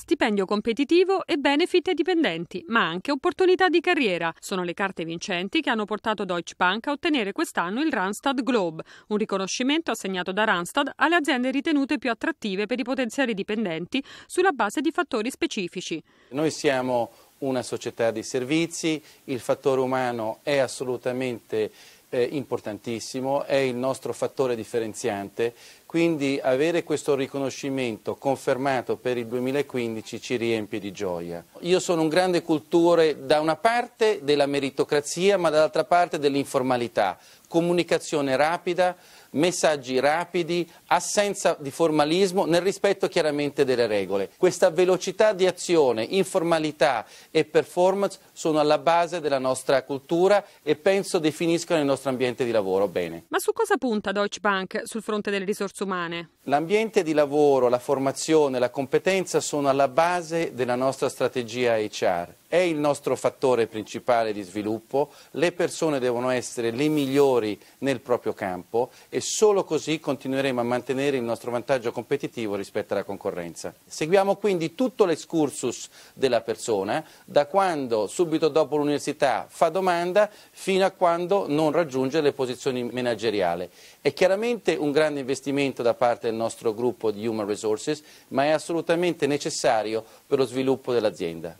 Stipendio competitivo e benefit ai dipendenti, ma anche opportunità di carriera. Sono le carte vincenti che hanno portato Deutsche Bank a ottenere quest'anno il Randstad Globe, un riconoscimento assegnato da Randstad alle aziende ritenute più attrattive per i potenziali dipendenti sulla base di fattori specifici. Noi siamo una società di servizi, il fattore umano è assolutamente eh, importantissimo, è il nostro fattore differenziante, quindi avere questo riconoscimento confermato per il 2015 ci riempie di gioia. Io sono un grande cultore da una parte della meritocrazia ma dall'altra parte dell'informalità, comunicazione rapida, messaggi rapidi, assenza di formalismo nel rispetto chiaramente delle regole. Questa velocità di azione, informalità e performance sono alla base della nostra cultura e penso definiscono il nostro ambiente di lavoro bene. Ma su cosa punta Deutsche Bank sul fronte delle risorse risorse umane. L'ambiente di lavoro, la formazione, la competenza sono alla base della nostra strategia HR è il nostro fattore principale di sviluppo, le persone devono essere le migliori nel proprio campo e solo così continueremo a mantenere il nostro vantaggio competitivo rispetto alla concorrenza. Seguiamo quindi tutto l'escursus della persona, da quando subito dopo l'università fa domanda fino a quando non raggiunge le posizioni manageriali. È chiaramente un grande investimento da parte del nostro gruppo di Human Resources, ma è assolutamente necessario per lo sviluppo dell'azienda.